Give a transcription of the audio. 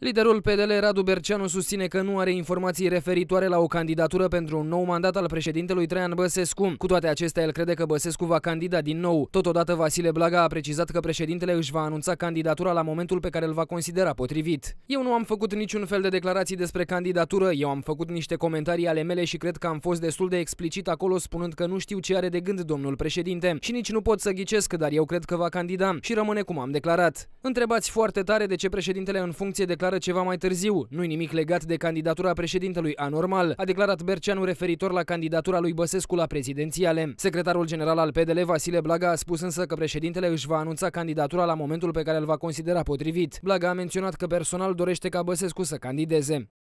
Liderul PDL Radu Berceanu susține că nu are informații referitoare la o candidatură pentru un nou mandat al președintelui Traian Băsescu. Cu toate acestea, el crede că Băsescu va candida din nou. Totodată, Vasile Blaga a precizat că președintele își va anunța candidatura la momentul pe care îl va considera potrivit. Eu nu am făcut niciun fel de declarații despre candidatură, eu am făcut niște comentarii ale mele și cred că am fost destul de explicit acolo spunând că nu știu ce are de gând domnul președinte și nici nu pot să ghicesc, dar eu cred că va candida și rămâne cum am declarat. Întrebați foarte tare de ce președintele în funcție declară ceva mai târziu. Nu-i nimic legat de candidatura președintelui anormal, a declarat Berceanu referitor la candidatura lui Băsescu la prezidențiale. Secretarul general al PDL, Vasile Blaga, a spus însă că președintele își va anunța candidatura la momentul pe care îl va considera potrivit. Blaga a menționat că personal dorește ca Băsescu să candideze.